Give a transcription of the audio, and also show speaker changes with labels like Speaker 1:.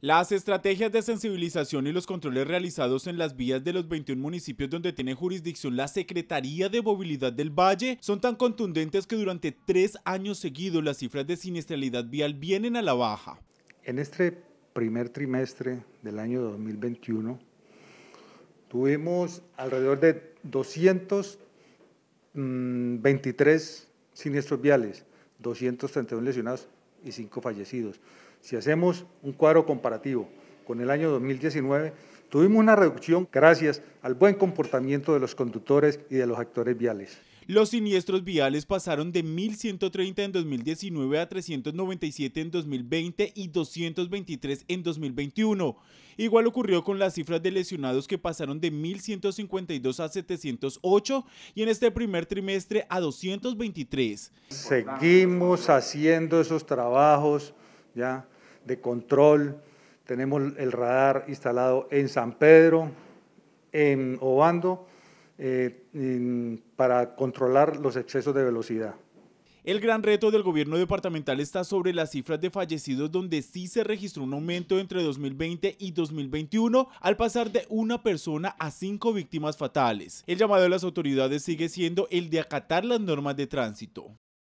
Speaker 1: Las estrategias de sensibilización y los controles realizados en las vías de los 21 municipios donde tiene jurisdicción la Secretaría de Movilidad del Valle son tan contundentes que durante tres años seguidos las cifras de siniestralidad vial vienen a la baja. En este
Speaker 2: primer trimestre del año 2021 tuvimos alrededor de 223 mm, siniestros viales, 231 lesionados y 5 fallecidos. Si hacemos un cuadro comparativo con el año 2019, tuvimos una reducción gracias al buen comportamiento de los conductores y de los actores viales.
Speaker 1: Los siniestros viales pasaron de 1.130 en 2019 a 397 en 2020 y 223 en 2021. Igual ocurrió con las cifras de lesionados que pasaron de 1.152 a 708 y en este primer trimestre a 223.
Speaker 2: Seguimos haciendo esos trabajos ya de control. Tenemos el radar instalado en San Pedro, en Obando eh, para controlar los excesos de velocidad.
Speaker 1: El gran reto del gobierno departamental está sobre las cifras de fallecidos donde sí se registró un aumento entre 2020 y 2021 al pasar de una persona a cinco víctimas fatales. El llamado de las autoridades sigue siendo el de acatar las normas de tránsito.